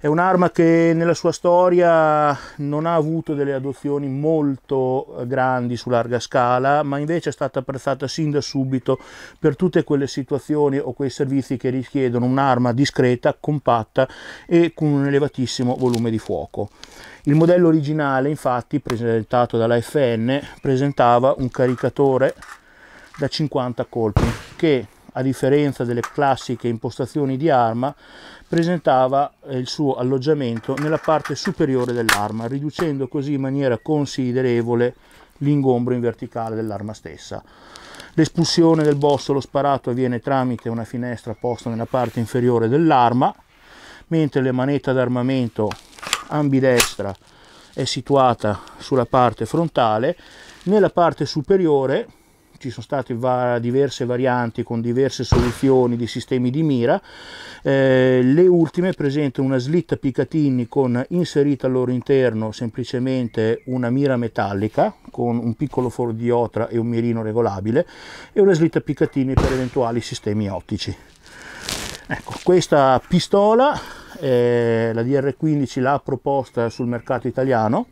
È un'arma che nella sua storia non ha avuto delle adozioni molto eh, grandi su larga scala, ma invece è stata apprezzata sin da subito per tutte quelle situazioni o quei servizi che richiedono un'arma discreta, compatta e con un elevatissimo volume di fuoco. Il modello originale, infatti, presentato dalla FN, presentava un caricatore da 50 colpi che a differenza delle classiche impostazioni di arma, presentava eh, il suo alloggiamento nella parte superiore dell'arma, riducendo così in maniera considerevole l'ingombro in verticale dell'arma stessa. L'espulsione del bossolo sparato avviene tramite una finestra posta nella parte inferiore dell'arma, mentre la manetta d'armamento ambidestra è situata sulla parte frontale. Nella parte superiore ci sono state va- diverse varianti con diverse soluzioni di sistemi di mira, eh, le ultime presentano una slitta Picatinny con inserita al loro interno semplicemente una mira metallica con un piccolo foro di otra e un mirino regolabile e una slitta Picatinny per eventuali sistemi ottici. Ecco, questa pistola eh, la DR15 l'ha proposta sul mercato italiano,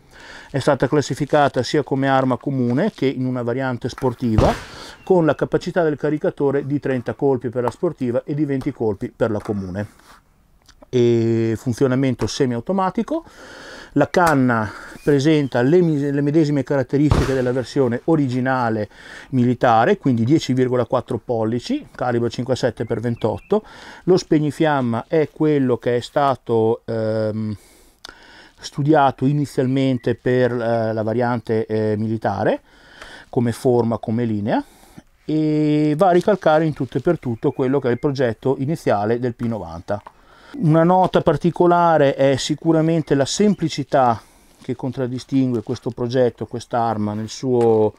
è stata classificata sia come arma comune che in una variante sportiva, con la capacità del caricatore di 30 colpi per la sportiva e di 20 colpi per la comune e funzionamento semiautomatico. La canna presenta le, le, medesime caratteristiche della versione originale militare, quindi 10,4 pollici, calibro 57x28. Lo spegnifiamma è quello che è stato ehm, studiato inizialmente per eh, la variante eh, militare, come forma, come linea, e va a ricalcare in tutto e per tutto quello che è il progetto iniziale del P90. Una nota particolare è sicuramente la semplicità che contraddistingue questo progetto, quest'arma, nel suo,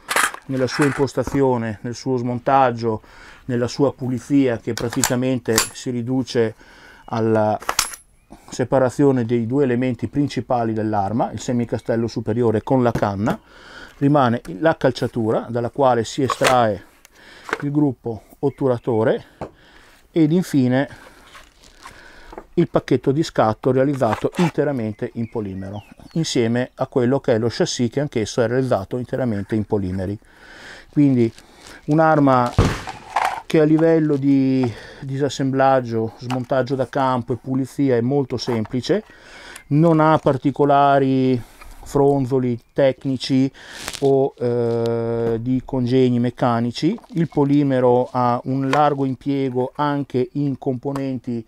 nella sua impostazione, nel suo smontaggio, nella sua pulizia che praticamente si riduce alla separazione dei due elementi principali dell'arma, il semicastello superiore con la canna, rimane la calciatura dalla quale si estrae il gruppo otturatore ed infine il pacchetto di scatto realizzato interamente in polimero, insieme a quello che è lo chassis che anch'esso è realizzato interamente in polimeri. Quindi un'arma che a livello di disassemblaggio, smontaggio da campo e pulizia è molto semplice, non ha particolari fronzoli tecnici o eh, di congegni meccanici. Il polimero ha un largo impiego anche in componenti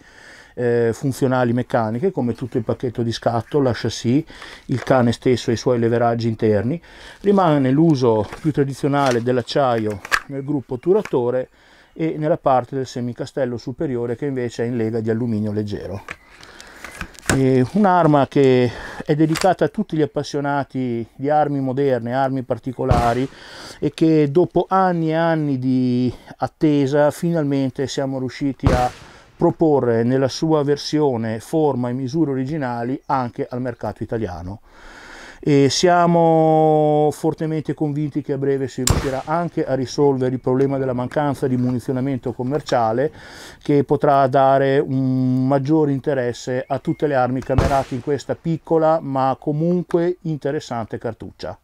eh, funzionali meccaniche come tutto il pacchetto di scatto, la chassis, il cane stesso e i suoi leveraggi interni. Rimane l'uso più tradizionale dell'acciaio nel gruppo turatore e nella parte del semicastello superiore che invece è in lega di alluminio leggero. Un'arma che è dedicata a tutti gli appassionati di armi moderne, armi particolari e che dopo anni e anni di attesa finalmente siamo riusciti a proporre nella sua versione, forma e misure originali anche al mercato italiano e siamo fortemente convinti che a breve si riuscirà anche a risolvere il problema della mancanza di munizionamento commerciale che potrà dare un maggior interesse a tutte le armi camerate in questa piccola ma comunque interessante cartuccia.